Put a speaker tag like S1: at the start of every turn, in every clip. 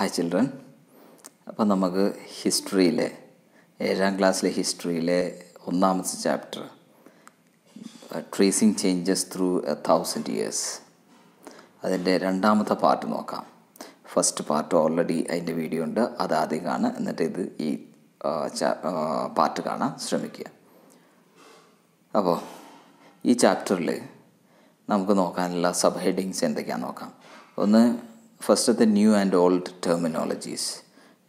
S1: Hi children അപ്പോൾ നമുക്ക് ഹിസ്റ്ററിയിലെ ഏഴാം ക്ലാസ്സിലെ ഹിസ്റ്ററിയിലെ ഒന്നാമത്തെ chapter tracing changes through a thousand years അതിൻ്റെ രണ്ടാമത്തെ പാർട്ട് നോക്കാം ഫസ്റ്റ് പാർട്ട് ഓൾറെഡി അതിൻ്റെ വീഡിയോ ഉണ്ട് അത് ആദ്യം കാണുക എന്നിട്ട് ഇത് ഈ പാർട്ട് കാണാൻ ശ്രമിക്കുക അപ്പോൾ ഈ ചാപ്റ്ററിൽ നമുക്ക് നോക്കാനുള്ള സബ് ഹെഡിങ്സ് എന്തൊക്കെയാണെന്ന് നോക്കാം ഒന്ന് ഫസ്റ്റത്തെ ന്യൂ ആൻഡ് ഓൾഡ് ടെർമിനോളജീസ്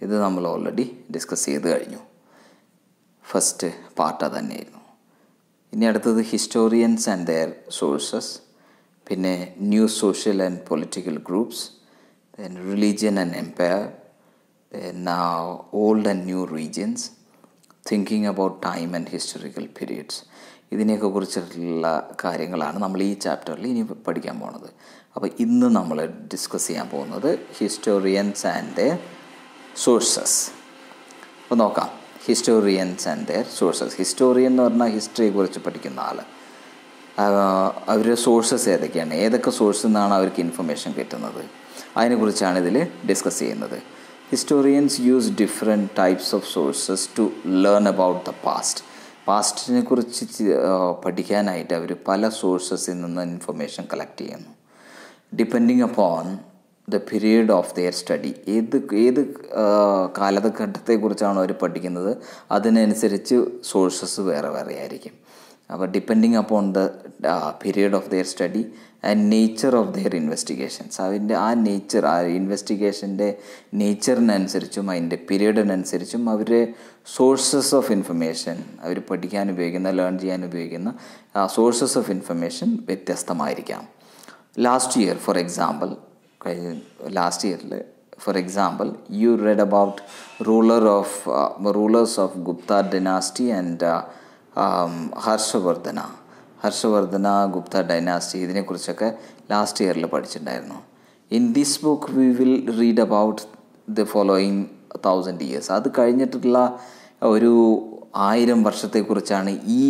S1: ഇത് നമ്മൾ ഓൾറെഡി ഡിസ്കസ് ചെയ്ത് കഴിഞ്ഞു ഫസ്റ്റ് പാർട്ട് തന്നെയായിരുന്നു ഇനി അടുത്തത് ഹിസ്റ്റോറിയൻസ് ആൻഡ് ദെയർ സോഴ്സസ് പിന്നെ new social and political groups then religion and empire now old and new regions thinking about time and historical periods ഇതിനെയൊക്കെ കുറിച്ചിട്ടുള്ള കാര്യങ്ങളാണ് നമ്മൾ ഈ ചാപ്റ്ററിൽ ഇനി പഠിക്കാൻ പോണത് അപ്പോൾ ഇന്ന് നമ്മൾ ഡിസ്കസ് ചെയ്യാൻ പോകുന്നത് ഹിസ്റ്റോറിയൻസ് ആൻഡ് ദെയർ സോഴ്സസ് അപ്പോൾ നോക്കാം historians and their sources historian എന്ന് പറഞ്ഞാൽ ഹിസ്റ്ററിയെ കുറിച്ച് പഠിക്കുന്ന ആൾ അവരുടെ സോഴ്സസ് ഏതൊക്കെയാണ് ഏതൊക്കെ സോഴ്സിൽ നിന്നാണ് അവർക്ക് ഇൻഫർമേഷൻ കിട്ടുന്നത് അതിനെക്കുറിച്ചാണ് ഇതിൽ ഡിസ്കസ് ചെയ്യുന്നത് historians use different types of sources to learn about the past പാസ്റ്റിനെ കുറിച്ച് പഠിക്കാനായിട്ട് അവർ പല സോഴ്സസിൽ നിന്ന് ഇൻഫർമേഷൻ കളക്ട് ചെയ്യുന്നു depending upon the period of their study ഏത് ഏത് കാലഘട്ടത്തെക്കുറിച്ചാണോ അവർ പഠിക്കുന്നത് അതിനനുസരിച്ച് സോഴ്സസ് വേറെ വേറെ ആയിരിക്കും അപ്പോൾ depending upon the period of their study and nature of their investigations അതിൻ്റെ ആ നേച്ചർ ആ ഇൻവെസ്റ്റിഗേഷൻ്റെ നേച്ചറിനനുസരിച്ചും അതിൻ്റെ പീരീഡിനനുസരിച്ചും അവരെ സോഴ്സസ് ഓഫ് ഇൻഫർമേഷൻ അവർ പഠിക്കാൻ ഉപയോഗിക്കുന്ന ലേൺ ചെയ്യാൻ ഉപയോഗിക്കുന്ന സോഴ്സസ് ഓഫ് ഇൻഫർമേഷൻ വ്യത്യസ്തമായിരിക്കാം last year for example last ഇയറിൽ for example you read about ruler of rulers of Gupta dynasty and Harshavardhana Harshavardhana Gupta dynasty ഇതിനെക്കുറിച്ചൊക്കെ ലാസ്റ്റ് ഇയറിൽ പഠിച്ചിട്ടുണ്ടായിരുന്നു in this book we will read about the following thousand years അത് കഴിഞ്ഞിട്ടുള്ള ഒരു ആയിരം വർഷത്തെക്കുറിച്ചാണ് ഈ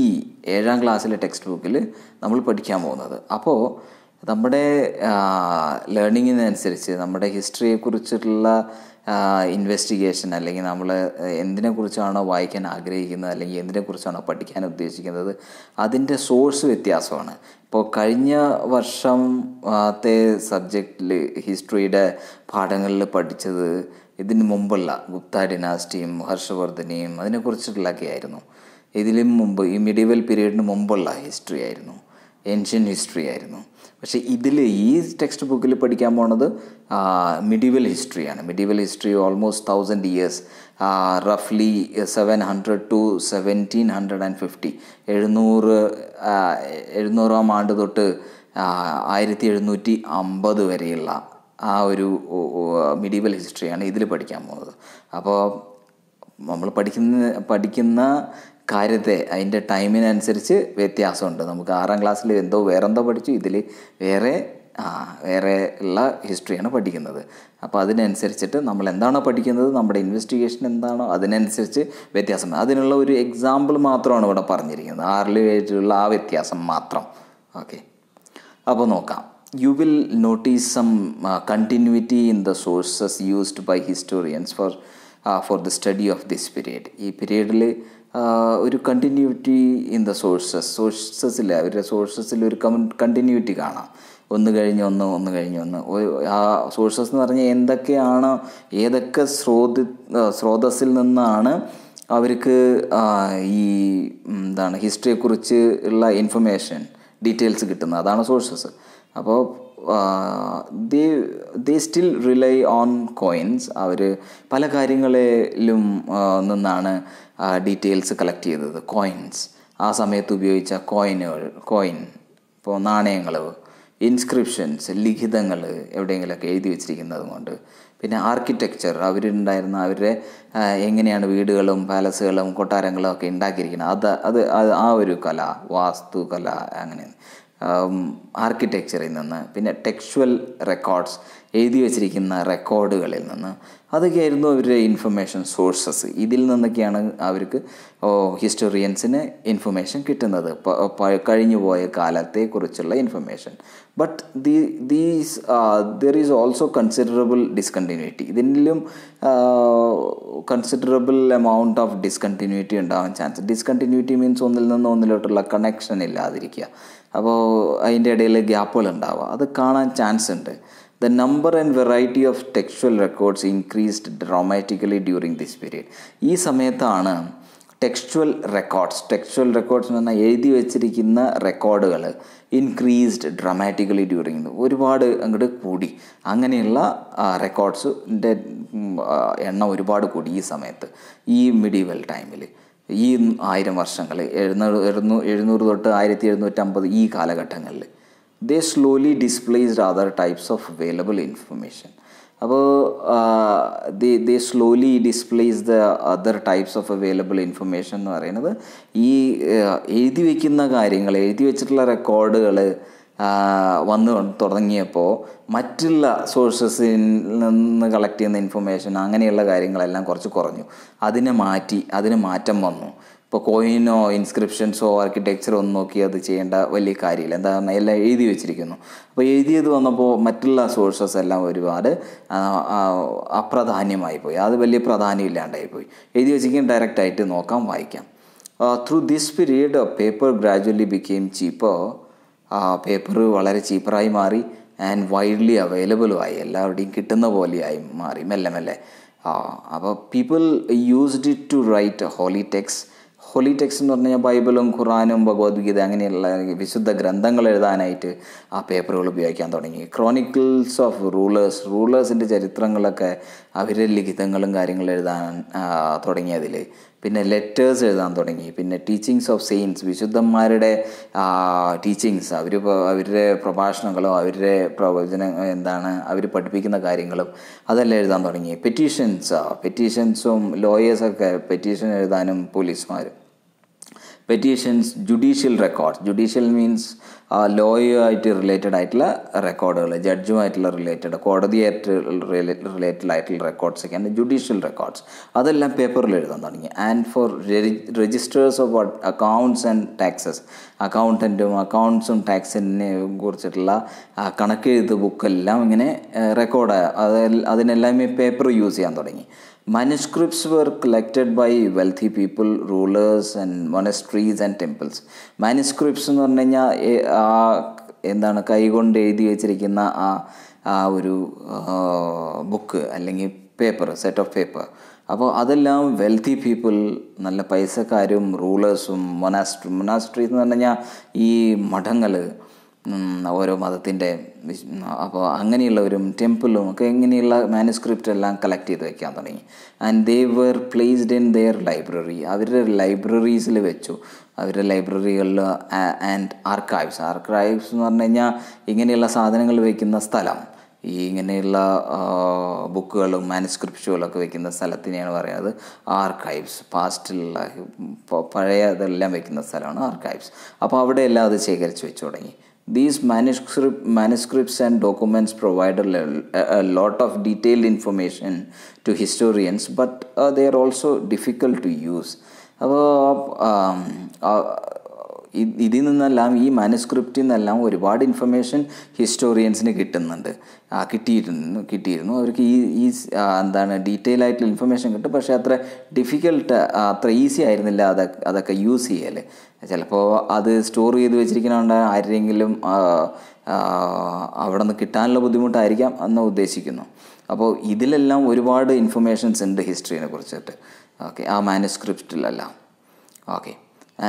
S1: ഏഴാം ക്ലാസ്സിലെ ടെക്സ്റ്റ് ബുക്കിൽ നമ്മൾ പഠിക്കാൻ പോകുന്നത് അപ്പോൾ നമ്മുടെ ലേണിങ്ങിനനുസരിച്ച് നമ്മുടെ ഹിസ്റ്ററിയെക്കുറിച്ചിട്ടുള്ള ഇൻവെസ്റ്റിഗേഷൻ അല്ലെങ്കിൽ നമ്മൾ എന്തിനെക്കുറിച്ചാണോ വായിക്കാൻ ആഗ്രഹിക്കുന്നത് അല്ലെങ്കിൽ എന്തിനെക്കുറിച്ചാണോ പഠിക്കാൻ ഉദ്ദേശിക്കുന്നത് അതിൻ്റെ സോഴ്സ് വ്യത്യാസമാണ് ഇപ്പോൾ കഴിഞ്ഞ വർഷത്തെ സബ്ജക്റ്റിൽ ഹിസ്റ്ററിയുടെ പാഠങ്ങളിൽ പഠിച്ചത് ഇതിന് മുമ്പുള്ള ഗുപ്ത ഡിനാസ്റ്റിയും ഹർഷവർദ്ധനയും അതിനെക്കുറിച്ചിട്ടുള്ളതൊക്കെ ആയിരുന്നു ഇതിലും മുമ്പ് ഈ മിഡിവൽ പീരീഡിന് മുമ്പുള്ള ഹിസ്റ്ററി ആയിരുന്നു ഏൻഷ്യൻ ഹിസ്റ്ററി ആയിരുന്നു പക്ഷേ ഇതിൽ ഈ ടെക്സ്റ്റ് ബുക്കിൽ പഠിക്കാൻ പോണത് മിഡിവൽ ഹിസ്റ്ററിയാണ് medieval history almost thousand years റഫ്ലി seven hundred to seventeen hundred and fifty എഴുന്നൂറ് എഴുന്നൂറാം ആണ്ട് തൊട്ട് ആയിരത്തി എഴുന്നൂറ്റി അമ്പത് വരെയുള്ള ആ ഒരു മിഡിവൽ ഹിസ്റ്ററിയാണ് ഇതിൽ പഠിക്കാൻ പോകുന്നത് അപ്പോൾ നമ്മൾ പഠിക്കുന്ന പഠിക്കുന്ന കാര്യത്തെ അതിൻ്റെ ടൈമിനനുസരിച്ച് വ്യത്യാസമുണ്ട് നമുക്ക് ആറാം ക്ലാസ്സിൽ എന്തോ വേറെന്തോ പഠിച്ചു ഇതിൽ വേറെ വേറെ ഉള്ള ഹിസ്റ്ററിയാണ് പഠിക്കുന്നത് അപ്പോൾ അതിനനുസരിച്ചിട്ട് നമ്മൾ എന്താണോ പഠിക്കുന്നത് നമ്മുടെ ഇൻവെസ്റ്റിഗേഷൻ എന്താണോ അതിനനുസരിച്ച് വ്യത്യാസം അതിനുള്ള ഒരു എക്സാമ്പിൾ മാത്രമാണ് ഇവിടെ പറഞ്ഞിരിക്കുന്നത് ആറിലും ഏഴിലുള്ള ആ വ്യത്യാസം മാത്രം ഓക്കെ അപ്പോൾ നോക്കാം you will notice some continuity in the sources used by historians for for the study of this period ഈ പീരീഡിൽ ഒരു കണ്ടിന്യൂറ്റി ഇൻ ദ സോഴ്സസ് സോഴ്സസിൽ അവരുടെ സോഴ്സസിൽ ഒരു കണ്ടിന്യൂറ്റി കാണാം ഒന്ന് കഴിഞ്ഞ് ഒന്ന് ഒന്ന് കഴിഞ്ഞ് ഒന്ന് ആ സോഴ്സസ് എന്ന് പറഞ്ഞാൽ എന്തൊക്കെയാണ് ഏതൊക്കെ സ്രോത സ്രോതസ്സിൽ നിന്നാണ് അവർക്ക് ഈ എന്താണ് ഹിസ്റ്ററിയെക്കുറിച്ച് ഉള്ള ഇൻഫർമേഷൻ ഡീറ്റെയിൽസ് കിട്ടുന്നത് അതാണ് സോഴ്സസ് അപ്പോൾ they they still rely on coins അവർ പല കാര്യങ്ങളിലും നിന്നാണ് ഡീറ്റെയിൽസ് കളക്ട് ചെയ്തത് കോയിൻസ് ആ സമയത്ത് ഉപയോഗിച്ച കോയിനുകൾ കോയിൻ ഇപ്പോൾ നാണയങ്ങൾ ഇൻസ്ക്രിപ്ഷൻസ് ലിഖിതങ്ങൾ എവിടെയെങ്കിലുമൊക്കെ എഴുതി വെച്ചിരിക്കുന്നത് കൊണ്ട് പിന്നെ ആർക്കിടെക്ചർ അവരുണ്ടായിരുന്ന അവരുടെ എങ്ങനെയാണ് വീടുകളും പാലസുകളും കൊട്ടാരങ്ങളും ഒക്കെ ഉണ്ടാക്കിയിരിക്കുന്നത് അത് അത് ആ ഒരു കല വാസ്തുകല അങ്ങനെ ആർക്കിടെക്ചറിൽ നിന്ന് പിന്നെ ടെക്ച്വൽ റെക്കോർഡ്സ് എഴുതി വച്ചിരിക്കുന്ന റെക്കോർഡുകളിൽ നിന്ന് അതൊക്കെയായിരുന്നു അവരുടെ ഇൻഫർമേഷൻ സോഴ്സസ് ഇതിൽ നിന്നൊക്കെയാണ് അവർക്ക് ഹിസ്റ്റോറിയൻസിന് ഇൻഫർമേഷൻ കിട്ടുന്നത് കഴിഞ്ഞു പോയ കാലത്തെക്കുറിച്ചുള്ള information but the these there is also considerable discontinuity ഇതിലും കൺസിഡറബിൾ എമൗണ്ട് ഓഫ് ഡിസ്കണ്ടിന്യൂറ്റി ഉണ്ടാവാൻ ചാൻസ് ഡിസ്കണ്ടിന്യൂറ്റി മീൻസ് ഒന്നിൽ നിന്ന് ഒന്നിലോട്ടുള്ള കണക്ഷൻ ഇല്ലാതിരിക്കുക അപ്പോൾ അതിൻ്റെ ഇടയിൽ ഗ്യാപ്പുകൾ ഉണ്ടാവുക അത് കാണാൻ ചാൻസ് ഉണ്ട് the number and variety of textual records increased dramatically during this period ഈ സമയത്താണ് ടെക്സ്ച്വൽ റെക്കോർഡ്സ് ടെക്സ്ച്വൽ റെക്കോർഡ്സ് എന്ന് പറഞ്ഞാൽ എഴുതി വെച്ചിരിക്കുന്ന റെക്കോർഡുകൾ ഇൻക്രീസ്ഡ് ഡ്രമാറ്റിക്കലി ഡ്യൂറിങ് ഒരുപാട് അങ്ങോട്ട് കൂടി അങ്ങനെയുള്ള റെക്കോർഡ്സിൻ്റെ എണ്ണം ഒരുപാട് കൂടി ഈ സമയത്ത് ഈ മിഡീവൽ ടൈമിൽ ഈ ആയിരം വർഷങ്ങൾ എഴുന്നൂറ് എഴുന്നൂ എഴുന്നൂറ് തൊട്ട് ആയിരത്തി എഴുന്നൂറ്റമ്പത് ഈ കാലഘട്ടങ്ങളിൽ they slowly displaced other types of available information അപ്പോൾ they they slowly displace the other types of available information എന്ന് പറയുന്നത് ഈ എഴുതി വയ്ക്കുന്ന കാര്യങ്ങൾ എഴുതി വെച്ചിട്ടുള്ള റെക്കോർഡുകൾ വന്നു തുടങ്ങിയപ്പോൾ മറ്റുള്ള സോഴ്സസിൽ നിന്ന് കളക്ട് ചെയ്യുന്ന ഇൻഫർമേഷൻ അങ്ങനെയുള്ള കാര്യങ്ങളെല്ലാം കുറച്ച് കുറഞ്ഞു അതിനെ മാറ്റി അതിന് മാറ്റം വന്നു ഇപ്പോൾ കോയിനോ ഇൻസ്ക്രിപ്ഷൻസോ ആർക്കിടെക്ചറോ ഒന്നും നോക്കി അത് ചെയ്യേണ്ട വലിയ കാര്യമില്ല എന്താണ് എല്ലാം എഴുതി വെച്ചിരിക്കുന്നു അപ്പോൾ എഴുതിയത് വന്നപ്പോൾ മറ്റുള്ള സോഴ്സസ് എല്ലാം ഒരുപാട് അപ്രധാന്യമായിപ്പോയി അത് വലിയ പ്രാധാന്യം ഇല്ലാണ്ടായിപ്പോയി എഴുതി വെച്ചിരിക്കും ഡയറക്റ്റായിട്ട് നോക്കാം വായിക്കാം through this period paper gradually became cheaper paper വളരെ ചീപ്പറായി മാറി ആൻഡ് വൈഡ്ലി ആയി എല്ലാവരുടെയും കിട്ടുന്ന പോലെയായി മാറി മെല്ലെ മെല്ലെ ആ അപ്പോൾ people used it to write holy text holy text എന്ന് പറഞ്ഞു കഴിഞ്ഞാൽ ബൈബിളും ഖുറാനും ഭഗവത്ഗീത അങ്ങനെയുള്ള വിശുദ്ധ ഗ്രന്ഥങ്ങൾ എഴുതാനായിട്ട് ആ പേപ്പറുകൾ ഉപയോഗിക്കാൻ തുടങ്ങി ക്രോണിക്കിൾസ് ഓഫ് റൂളേഴ്സ് റൂളേഴ്സിൻ്റെ ചരിത്രങ്ങളൊക്കെ അവർ ലിഖിതങ്ങളും കാര്യങ്ങളും എഴുതാൻ തുടങ്ങിയതിൽ പിന്നെ ലെറ്റേഴ്സ് എഴുതാൻ തുടങ്ങി പിന്നെ ടീച്ചിങ്സ് ഓഫ് സെയിൻസ് വിശുദ്ധന്മാരുടെ ടീച്ചിങ്സ് അവർ അവരുടെ പ്രഭാഷണങ്ങളും അവരുടെ പ്രവചന എന്താണ് അവർ പഠിപ്പിക്കുന്ന കാര്യങ്ങളും അതെല്ലാം എഴുതാൻ തുടങ്ങി പെറ്റീഷൻസ് പെറ്റീഷൻസും ലോയേഴ്സൊക്കെ പെറ്റീഷൻ എഴുതാനും പോലീസുമാരും petitions judicial record judicial means ലോയുമായിട്ട് റിലേറ്റഡ് ആയിട്ടുള്ള റെക്കോർഡുകൾ ജഡ്ജുമായിട്ടുള്ള റിലേറ്റഡ് കോടതിയായിട്ട് റിലേറ്റഡ് ആയിട്ടുള്ള റെക്കോർഡ്സ് ഒക്കെയാണ് ജുഡീഷ്യൽ റെക്കോർഡ്സ് അതെല്ലാം പേപ്പറിൽ എഴുതാൻ തുടങ്ങി and for registers of accounts and taxes അക്കൗണ്ടൻറ്റും അക്കൗണ്ട്സും ടാക്സിനെ കുറിച്ചിട്ടുള്ള കണക്കെഴുത്ത് ബുക്കെല്ലാം ഇങ്ങനെ റെക്കോർഡ് അത് അതിനെല്ലാം പേപ്പർ യൂസ് ചെയ്യാൻ തുടങ്ങി Manuscripts were collected by wealthy people rulers and monasteries and temples Manuscripts എന്ന് പറഞ്ഞു കഴിഞ്ഞാൽ ആ എന്താണ് കൈകൊണ്ട് എഴുതി വെച്ചിരിക്കുന്ന ആ ആ ഒരു ബുക്ക് അല്ലെങ്കിൽ പേപ്പർ സെറ്റ് ഓഫ് പേപ്പർ അപ്പോൾ അതെല്ലാം വെൽത്തി പീപ്പിൾ നല്ല പൈസക്കാരും റൂളേഴ്സും മൊനാസ്ട്രി മൊനാസ്ട്രീസ് എന്ന് പറഞ്ഞു കഴിഞ്ഞാൽ ഈ മഠങ്ങൾ ഓരോ മതത്തിൻ്റെ അപ്പോൾ അങ്ങനെയുള്ളവരും ടെമ്പിളും ഒക്കെ ഇങ്ങനെയുള്ള മാനുസ്ക്രിപ്റ്റ് എല്ലാം കളക്ട് ചെയ്ത് വയ്ക്കാൻ തുടങ്ങി and they were placed in their library അവരുടെ ലൈബ്രറീസിൽ വെച്ചു അവരുടെ ലൈബ്രറികളിൽ ആൻഡ് ആർക്കൈവ്സ് ആർക്കൈവ്സ് എന്ന് പറഞ്ഞു കഴിഞ്ഞാൽ ഇങ്ങനെയുള്ള സാധനങ്ങൾ വയ്ക്കുന്ന സ്ഥലം ഈ ഇങ്ങനെയുള്ള ബുക്കുകളും മാനുസ്ക്രിപ്റ്റുകളും ഒക്കെ വെക്കുന്ന സ്ഥലത്തിനെയാണ് പറയുന്നത് ആർക്കൈവ്സ് പാസ്റ്റിലുള്ള പഴയതെല്ലാം വെക്കുന്ന സ്ഥലമാണ് ആർക്കൈവ്സ് അപ്പോൾ അവിടെയെല്ലാം അത് ശേഖരിച്ച് വെച്ച് തുടങ്ങി These manuscript, manuscripts and documents provide a, a lot of detailed information to historians, but uh, they are also difficult to use. Uh, um, uh, ഇതിൽ നിന്നെല്ലാം ഈ മാനുസ്ക്രിപ്റ്റിൽ നിന്നെല്ലാം ഒരുപാട് ഇൻഫർമേഷൻ ഹിസ്റ്റോറിയൻസിന് കിട്ടുന്നുണ്ട് കിട്ടിയിരുന്നു കിട്ടിയിരുന്നു അവർക്ക് ഈ ഈ എന്താണ് ഡീറ്റെയിൽ ആയിട്ടുള്ള ഇൻഫർമേഷൻ കിട്ടും പക്ഷേ അത്ര ഡിഫിക്കൽട്ട് അത്ര ഈസി ആയിരുന്നില്ല അതൊക്കെ അതൊക്കെ യൂസ് ചെയ്യല് ചിലപ്പോൾ അത് സ്റ്റോർ ചെയ്ത് വെച്ചിരിക്കുന്നതുകൊണ്ട് ആരെങ്കിലും അവിടെ നിന്ന് കിട്ടാനുള്ള ബുദ്ധിമുട്ടായിരിക്കാം എന്ന് ഉദ്ദേശിക്കുന്നു അപ്പോൾ ഇതിലെല്ലാം ഒരുപാട് ഇൻഫർമേഷൻസ് ഉണ്ട് ഹിസ്റ്ററിനെ കുറിച്ചിട്ട് ഓക്കെ ആ മാനുസ്ക്രിപ്റ്റിലെല്ലാം okay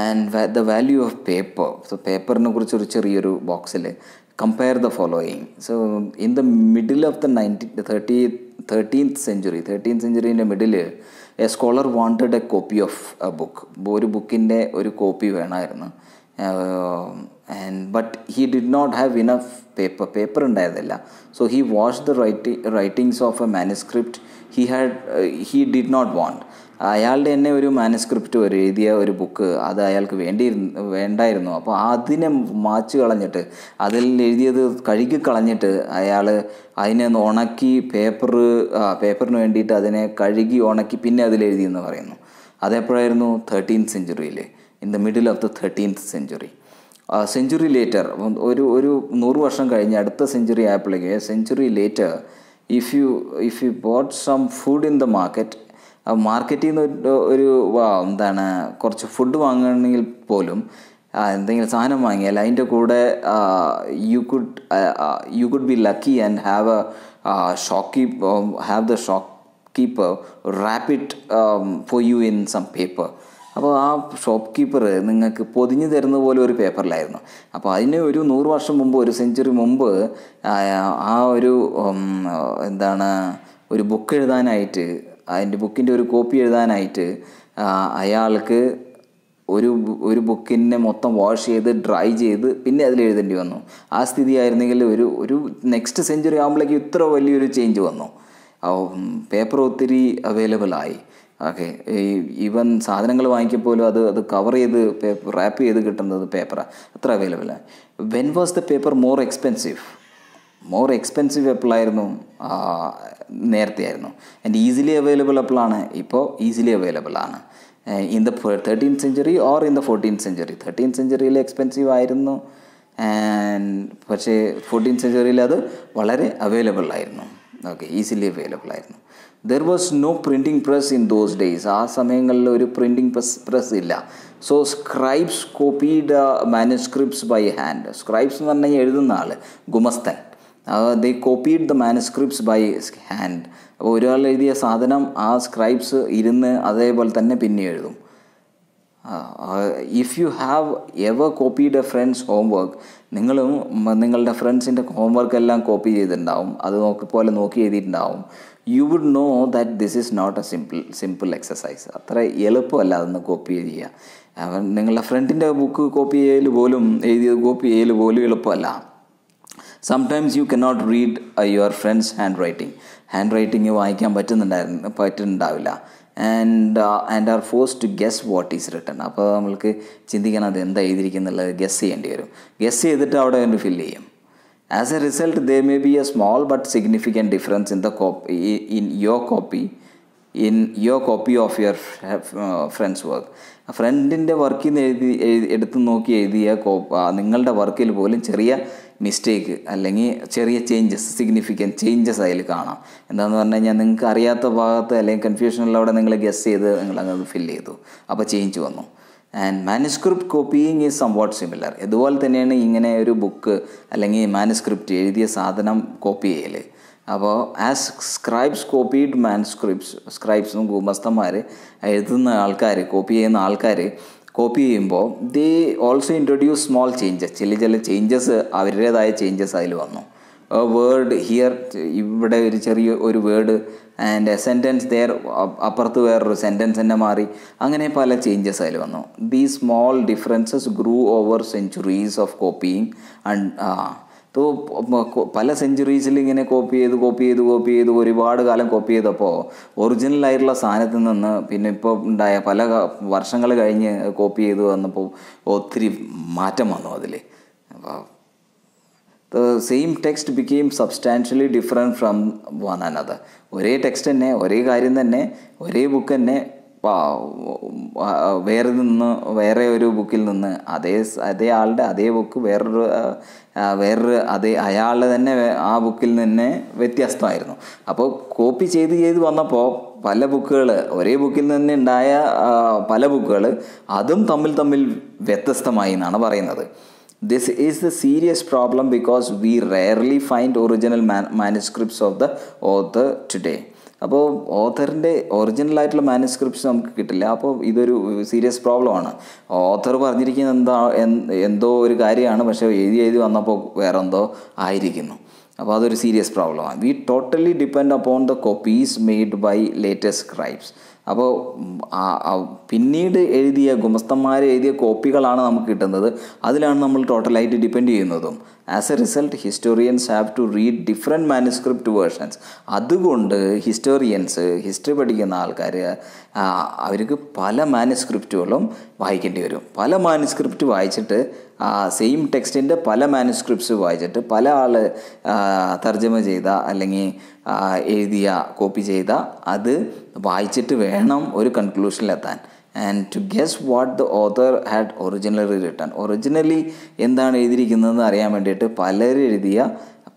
S1: and the value of paper so പേപ്പറിനെ കുറിച്ച് ഒരു ചെറിയൊരു ബോക്സിൽ compare the following so in the middle of the ninety thirty thirteenth century thirteen സെഞ്ചുറീൻ്റെ middle a scholar wanted a copy of a book ഒരു ബുക്കിൻ്റെ ഒരു കോപ്പി വേണമായിരുന്നു and but he did not have enough paper paper ഉണ്ടായതല്ല so he wash the write writings of a manuscript he had he did not want അയാളുടെ തന്നെ ഒരു manuscript ഒരു എഴുതിയ ഒരു ബുക്ക് അത് അയാൾക്ക് വേണ്ടിയിരുന്നു വേണ്ടായിരുന്നു അപ്പോൾ അതിനെ മാച്ച് കളഞ്ഞിട്ട് അതിൽ എഴുതിയത് കഴുകി കളഞ്ഞിട്ട് അയാൾ അതിനെ ഉണക്കി പേപ്പർ പേപ്പറിന് വേണ്ടിയിട്ട് അതിനെ കഴുകി ഉണക്കി പിന്നെ അതിൽ എന്ന് പറയുന്നു അതെപ്പോഴായിരുന്നു തേർട്ടീൻത്ത് സെഞ്ചുറിയിൽ in the middle of the thirteenth century century later ഒരു ഒരു നൂറ് വർഷം കഴിഞ്ഞ് അടുത്ത സെഞ്ചുറി ആയപ്പോഴേക്ക് century later if you if you bought some food in the market അപ്പോൾ മാർക്കറ്റിൽ നിന്ന് ഒരു എന്താണ് കുറച്ച് ഫുഡ് വാങ്ങണമെങ്കിൽ പോലും എന്തെങ്കിലും സാധനം വാങ്ങിയാൽ അതിൻ്റെ കൂടെ you could you could be lucky and have a shop keep have the shop keeper wrapped for you in some paper അപ്പോൾ ആ ഷോപ്പ് കീപ്പർ നിങ്ങൾക്ക് പൊതിഞ്ഞു തരുന്ന പോലെ ഒരു പേപ്പറിലായിരുന്നു അപ്പോൾ അതിന് ഒരു നൂറ് വർഷം മുമ്പ് ഒരു സെഞ്ചുറി മുമ്പ് ആ ഒരു എന്താണ് ഒരു ബുക്ക് എഴുതാനായിട്ട് അതിൻ്റെ ബുക്കിൻ്റെ ഒരു കോപ്പി എഴുതാനായിട്ട് അയാൾക്ക് ഒരു ഒരു ബുക്കിനെ മൊത്തം വാഷ് ചെയ്ത് ഡ്രൈ ചെയ്ത് പിന്നെ അതിൽ എഴുതേണ്ടി വന്നു ആ ആയിരുന്നെങ്കിൽ ഒരു ഒരു നെക്സ്റ്റ് സെഞ്ചുറി ആകുമ്പോഴേക്കും ഇത്ര വലിയൊരു ചേഞ്ച് വന്നു പേപ്പർ ഒത്തിരി ആയി ഓക്കെ ഈവൻ സാധനങ്ങൾ വാങ്ങിക്കപ്പോലും അത് അത് കവർ ചെയ്ത് പേപ്പർ റാപ്പ് ചെയ്ത് കിട്ടുന്നത് പേപ്പറാണ് അത്ര അവൈലബിളാണ് when was the paper more expensive more expensive എപ്പിളായിരുന്നു നേരത്തെ ആയിരുന്നു ആൻഡ് ഈസിലി അവൈലബിൾ എപ്പിളാണ് ഇപ്പോൾ ഈസിലി അവൈലബിൾ ആണ് in the thirteen century or in the fourteen century thirteen സെഞ്ചുറിയിൽ എക്സ്പെൻസീവ് ആയിരുന്നു ആൻഡ് പക്ഷേ ഫോർട്ടീൻ സെഞ്ചുറിയിൽ അത് വളരെ അവൈലബിൾ ആയിരുന്നു ഓക്കെ ഈസിലി അവൈലബിൾ ആയിരുന്നു there was no printing press in those days ആ സമയങ്ങളിൽ ഒരു പ്രിൻറ്റിംഗ് പ്രസ് പ്രസ് ഇല്ല so scribes copied manuscripts by hand scribes എന്ന് പറഞ്ഞാൽ എഴുതുന്ന ആൾ ഗുമസ്തൻ the copied the manuscripts by hand അപ്പോൾ ഒരാൾ എഴുതിയ സാധനം ആ സ്ക്രൈബ്സ് ഇരുന്ന് അതേപോലെ തന്നെ പിന്നെ എഴുതും if you have ever copied a friend's homework നിങ്ങളും നിങ്ങളുടെ ഫ്രണ്ട്സിൻ്റെ ഹോംവർക്ക് എല്ലാം കോപ്പി ചെയ്തിട്ടുണ്ടാവും അത് നോക്കി പോലെ നോക്കി എഴുതിയിട്ടുണ്ടാവും you would know that this is not a simple simple exercise അത്ര എളുപ്പമല്ല അതൊന്ന് കോപ്പി ചെയ്യുക അവൻ നിങ്ങളുടെ ഫ്രണ്ടിൻ്റെ ബുക്ക് കോപ്പി ചെയ്യൽ പോലും എഴുതിയത് കോപ്പി ചെയ്യൽ പോലും എളുപ്പമല്ല sometimes uh, you cannot read your friend's hand writing hand writing വായിക്കാൻ പറ്റുന്നുണ്ടായിരുന്നു പറ്റുന്നുണ്ടാവില്ല and and are force to guess what is written അപ്പോൾ നമ്മൾക്ക് ചിന്തിക്കണം അത് എന്താ എഴുതിയിരിക്കുന്നുള്ളത് ഗെസ് ചെയ്യേണ്ടി വരും ഗെസ് ചെയ്തിട്ട് അവിടെ ഒന്ന് ഫില്ല് ചെയ്യും as a result they may be a small but significant difference in the copy in your copy in your copy of your friend's work ഫ്രണ്ടിൻ്റെ വർക്കിൽ നിന്ന് എഴുതി എഴുതി എടുത്ത് നോക്കി എഴുതിയ നിങ്ങളുടെ വർക്കിൽ പോലും ചെറിയ മിസ്റ്റേക്ക് അല്ലെങ്കിൽ ചെറിയ ചേഞ്ചസ് സിഗ്നിഫിക്കൻറ്റ് ചേഞ്ചസ് അതിൽ കാണാം എന്താണെന്ന് പറഞ്ഞു കഴിഞ്ഞാൽ നിങ്ങൾക്ക് അറിയാത്ത ഭാഗത്ത് അല്ലെങ്കിൽ അവിടെ നിങ്ങൾ ഗസ് ചെയ്ത് നിങ്ങൾ അങ്ങ് ഫില്ല് ചെയ്തു അപ്പോൾ ചേഞ്ച് വന്നു and manuscript copying is somewhat similar ഇതുപോലെ തന്നെയാണ് ഇങ്ങനെ ഒരു ബുക്ക് അല്ലെങ്കിൽ മാനുസ്ക്രിപ്റ്റ് എഴുതിയ സാധനം കോപ്പി ചെയ്യൽ അപ്പോൾ ആസ് സ്ക്രൈബ്സ് കോപ്പീഡ് മാനുസ്ക്രിപ്റ്റ്സ് സ്ക്രൈബ്സും ഗുമസ്തന്മാർ എഴുതുന്ന ആൾക്കാർ കോപ്പി ചെയ്യുന്ന ആൾക്കാർ കോപ്പി ചെയ്യുമ്പോൾ they also introduce small changes ചില ചില ചേഞ്ചസ് അവരുടേതായ ചേഞ്ചസ് അതിൽ വന്നു വേർഡ് ഹിയർ ഇവിടെ ഒരു ചെറിയ ഒരു വേർഡ് ആൻഡ് സെൻറ്റൻസ് ദെയർ അപ്പുറത്ത് വേറൊരു സെൻറ്റൻസ് തന്നെ മാറി അങ്ങനെ പല ചേഞ്ചസ് അതിൽ വന്നു these small differences grew over centuries of copying and though പല സെഞ്ചുറീസിൽ ഇങ്ങനെ കോപ്പി ചെയ്ത് കോപ്പി ചെയ്ത് കോപ്പി ചെയ്ത് ഒരുപാട് കാലം കോപ്പി ചെയ്തപ്പോൾ ഒറിജിനൽ ആയിട്ടുള്ള സാധനത്തിൽ നിന്ന് പിന്നെ ഇപ്പോൾ ഉണ്ടായ പല വർഷങ്ങൾ കഴിഞ്ഞ് കോപ്പി ചെയ്ത് വന്നപ്പോൾ ഒത്തിരി മാറ്റം വന്നു അതിൽ അപ്പോൾ the same text became substantially different from one another ഒരേ ടെക്സ്റ്റ് തന്നെ ഒരേ കാര്യം തന്നെ ഒരേ ബുക്ക് തന്നെ വേറെ നിന്ന് വേറെ ഒരു ബുക്കിൽ നിന്ന് അതേ അതേ ആളുടെ അതേ ബുക്ക് വേറൊരു വേറൊരു അതേ അയാളുടെ തന്നെ ആ ബുക്കിൽ തന്നെ വ്യത്യസ്തമായിരുന്നു അപ്പോൾ കോപ്പി ചെയ്ത് ചെയ്ത് വന്നപ്പോൾ പല ബുക്കുകൾ ഒരേ ബുക്കിൽ നിന്ന് ഉണ്ടായ പല ബുക്കുകൾ അതും തമ്മിൽ തമ്മിൽ വ്യത്യസ്തമായി എന്നാണ് പറയുന്നത് This is the serious problem because we rarely find original man- manuscripts of the author today. അപ്പോൾ ഓഥറിൻ്റെ ആയിട്ടുള്ള മാനുസ്ക്രിപ്റ്റ്സ് നമുക്ക് കിട്ടില്ല അപ്പോൾ ഇതൊരു സീരിയസ് പ്രോബ്ലമാണ് ഓഥർ പറഞ്ഞിരിക്കുന്നത് എന്താ എന്തോ ഒരു കാര്യമാണ് പക്ഷേ എഴുതി എഴുതി വന്നപ്പോൾ വേറെ എന്തോ ആയിരിക്കുന്നു അപ്പോൾ അതൊരു സീരിയസ് പ്രോബ്ലമാണ് we totally depend upon the copies made by latest scribes അപ്പോൾ പിന്നീട് എഴുതിയ ഗുമസ്തന്മാർ എഴുതിയ കോപ്പികളാണ് നമുക്ക് കിട്ടുന്നത് അതിലാണ് നമ്മൾ ടോട്ടലായിട്ട് ഡിപ്പെൻഡ് ചെയ്യുന്നതും as a result historians have to read different manuscript versions അതുകൊണ്ട് ഹിസ്റ്റോറിയൻസ് ഹിസ്റ്ററി പഠിക്കുന്ന ആൾക്കാർ അവർക്ക് പല മാനുസ്ക്രിപ്റ്റുകളും വായിക്കേണ്ടി വരും പല മാനുസ്ക്രിപ്റ്റ് വായിച്ചിട്ട് സെയിം ടെക്സ്റ്റിൻ്റെ പല മാനുസ്ക്രിപ്റ്റ്സ് വായിച്ചിട്ട് പല ആൾ തർജ്ജമ ചെയ്ത അല്ലെങ്കിൽ എഴുതിയ കോപ്പി ചെയ്ത അത് വായിച്ചിട്ട് വേണം ഒരു കൺക്ലൂഷനിലെത്താൻ and to guess what the author had originally written originally എന്താണ് എഴുതിയിരിക്കുന്നതെന്ന് അറിയാൻ വേണ്ടിയിട്ട് പലരെഴുതിയ എഴുതിയ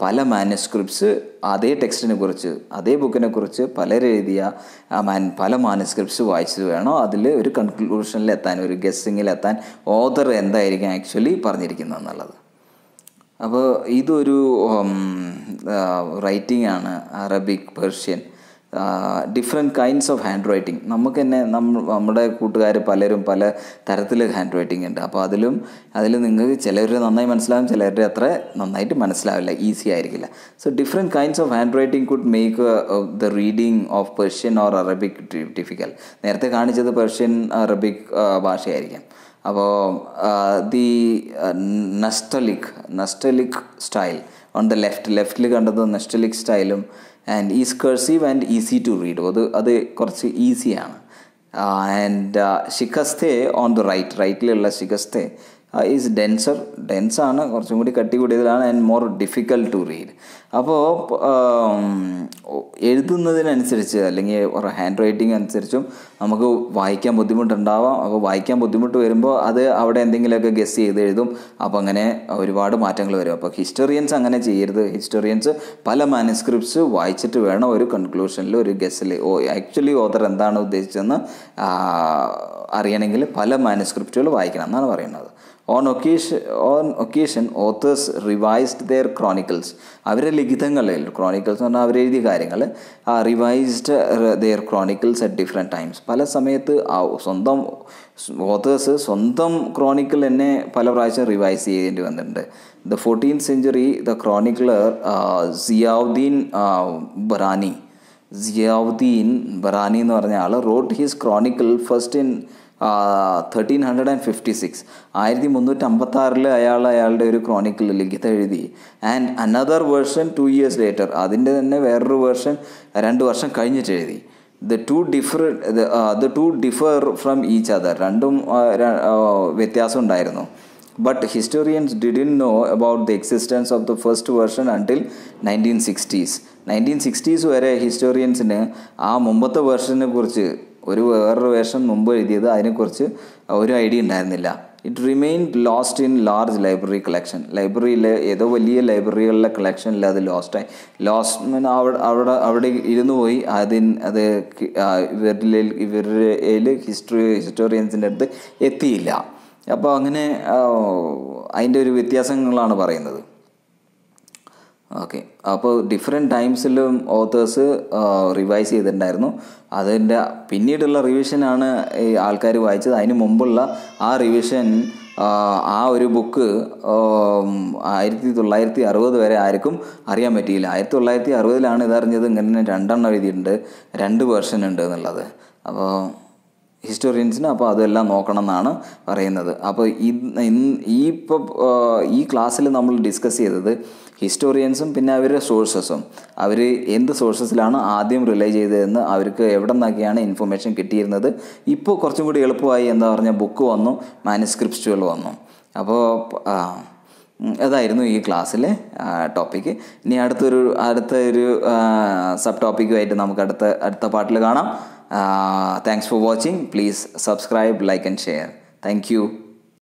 S1: പല മാനസ്ക്രിപ്റ്റ്സ് അതേ ടെക്സ്റ്റിനെ കുറിച്ച് അതേ ബുക്കിനെ കുറിച്ച് പലരെഴുതിയ മാൻ പല മാനസ്ക്രിപ്റ്റ്സ് വായിച്ചത് വേണം അതിൽ ഒരു കൺക്ലൂഷനിൽ എത്താൻ ഒരു ഗസ്സിങ്ങിലെത്താൻ ഓതർ എന്തായിരിക്കും ആക്ച്വലി പറഞ്ഞിരിക്കുന്നത് എന്നുള്ളത് അപ്പോൾ ഇതൊരു റൈറ്റിംഗ് ആണ് Arabic Persian different kinds of hand writing നമുക്ക് തന്നെ നമ്മൾ നമ്മുടെ കൂട്ടുകാർ പലരും പല തരത്തിൽ ഹാൻഡ് റൈറ്റിംഗ് ഉണ്ട് അപ്പോൾ അതിലും അതിൽ നിങ്ങൾക്ക് ചിലർ നന്നായി മനസ്സിലാവും ചിലരുടെ അത്ര നന്നായിട്ട് മനസ്സിലാവില്ല ഈസി ആയിരിക്കില്ല so different kinds of hand writing could make the reading of Persian or Arabic difficult നേരത്തെ കാണിച്ചത് പെർഷ്യൻ അറബിക് ഭാഷയായിരിക്കാം അപ്പോൾ the nastaliq nastaliq style on the left ലെഫ്റ്റിൽ കണ്ടത് നെസ്റ്റലിക് സ്റ്റൈലും and is cursive and easy to read അത് അത് കുറച്ച് ഈസിയാണ് and shikaste on the right റൈറ്റിലുള്ള ശിഖസ്തെ ഈസ് ഡെൻസർ ഡെൻസാണ് കുറച്ചും കൂടി കട്ടി കൂടിയതിലാണ് and more difficult to read അപ്പോൾ എഴുതുന്നതിനനുസരിച്ച് അല്ലെങ്കിൽ ഒരു ഹാൻഡ് റൈറ്റിംഗ് അനുസരിച്ചും നമുക്ക് വായിക്കാൻ ബുദ്ധിമുട്ടുണ്ടാവാം അപ്പോൾ വായിക്കാൻ ബുദ്ധിമുട്ട് വരുമ്പോൾ അത് അവിടെ എന്തെങ്കിലുമൊക്കെ ഗസ് ചെയ്ത് എഴുതും അപ്പോൾ അങ്ങനെ ഒരുപാട് മാറ്റങ്ങൾ വരും അപ്പോൾ ഹിസ്റ്റോറിയൻസ് അങ്ങനെ ചെയ്യരുത് ഹിസ്റ്റോറിയൻസ് പല മാനുസ്ക്രിപ്റ്റ്സ് വായിച്ചിട്ട് വേണം ഒരു കൺക്ലൂഷനിൽ ഒരു ഗസ്സിൽ ഓ ആക്ച്വലി ഓതർ എന്താണ് ഉദ്ദേശിച്ചതെന്ന് അറിയണമെങ്കിൽ പല മാനുസ്ക്രിപ്റ്റുകൾ വായിക്കണം എന്നാണ് പറയുന്നത് on occasion on occasion authors revised their chronicles അവരെ ലിഖിതങ്ങളിൽ ക്രോണിക്കിൾസ് എന്ന് പറഞ്ഞാൽ അവരെഴുതിയ കാര്യങ്ങൾ revised their chronicles at different times പല സമയത്ത് സ്വന്തം ഓതേഴ്സ് സ്വന്തം ക്രോണിക്കിൾ എന്നെ പല പ്രാവശ്യം റിവൈസ് ചെയ്യേണ്ടി വന്നിട്ടുണ്ട് the fourteen century the chronicler Ziauddin Barani Ziauddin Barani എന്ന് പറഞ്ഞ ആൾ wrote his chronicle first in thirteen hundred and fifty six ആയിരത്തി മുന്നൂറ്റി അമ്പത്തി ആറിൽ അയാൾ അയാളുടെ ഒരു ക്രോണിക്കിൽ ലിഖിത എഴുതി and another version two years later അതിൻ്റെ തന്നെ വേറൊരു വേർഷൻ രണ്ട് വർഷം കഴിഞ്ഞിട്ട് എഴുതി the two differ the two differ from each other രണ്ടും വ്യത്യാസം ഉണ്ടായിരുന്നു but historians didn't know about the existence of the first version until nineteen sixties nineteen sixties വരെ ഹിസ്റ്റോറിയൻസിന് ആ മുമ്പത്തെ വേർഷനെ കുറിച്ച് ഒരു വേറൊരു വേഷം മുമ്പ് എഴുതിയത് അതിനെക്കുറിച്ച് ഒരു ഐഡിയ ഉണ്ടായിരുന്നില്ല it remain lost in large library collection ലൈബ്രറിയിലെ ഏതോ വലിയ ലൈബ്രറികളിലെ കളക്ഷനിൽ അത് ലോസ്റ്റായി ലോസ്റ്റ് അവിടെ അവിടെ അവിടെ ഇരുന്നു പോയി അതിൻ അത് ഇവരിലെ ഇവരുടെ ഹിസ്റ്ററി ഹിസ്റ്റോറിയൻസിൻ്റെ അടുത്ത് എത്തിയില്ല അപ്പോൾ അങ്ങനെ അതിൻ്റെ ഒരു വ്യത്യാസങ്ങളാണ് പറയുന്നത് ഓക്കെ അപ്പോൾ ഡിഫറെൻറ്റ് ടൈംസിലും ഓത്തേഴ്സ് റിവൈസ് ചെയ്തിട്ടുണ്ടായിരുന്നു അതിൻ്റെ പിന്നീടുള്ള റിവിഷനാണ് ഈ ആൾക്കാർ വായിച്ചത് അതിന് മുമ്പുള്ള ആ റിവിഷൻ ആ ഒരു ബുക്ക് ആയിരത്തി തൊള്ളായിരത്തി അറുപത് വരെ ആർക്കും അറിയാൻ പറ്റിയില്ല ആയിരത്തി തൊള്ളായിരത്തി അറുപതിലാണ് ഇതറിഞ്ഞത് ഇങ്ങനെ രണ്ടെണ്ണം എഴുതിയിട്ടുണ്ട് രണ്ട് വേർഷൻ ഉണ്ട് എന്നുള്ളത് അപ്പോൾ ഹിസ്റ്റോറിയൻസിന് അപ്പോൾ അതെല്ലാം നോക്കണം എന്നാണ് പറയുന്നത് അപ്പോൾ ഈ ഈ ഇപ്പോൾ ഈ ക്ലാസ്സിൽ നമ്മൾ ഡിസ്കസ് ചെയ്തത് ഹിസ്റ്റോറിയൻസും പിന്നെ അവരുടെ സോഴ്സസും അവർ എന്ത് സോഴ്സസിലാണ് ആദ്യം റിലൈ ചെയ്തതെന്ന് അവർക്ക് എവിടെ നിന്നൊക്കെയാണ് ഇൻഫർമേഷൻ കിട്ടിയിരുന്നത് ഇപ്പോൾ കുറച്ചും കൂടി എളുപ്പമായി എന്താ പറഞ്ഞാൽ ബുക്ക് വന്നു മാനുസ്ക്രിപ്റ്റുകൾ വന്നു അപ്പോൾ അതായിരുന്നു ഈ ക്ലാസ്സിലെ ടോപ്പിക്ക് ഇനി അടുത്തൊരു അടുത്ത ഒരു സബ് ടോപ്പിക്കുമായിട്ട് നമുക്ക് അടുത്ത അടുത്ത പാട്ടിൽ കാണാം Uh, thanks for watching. Please subscribe, like and share. Thank you.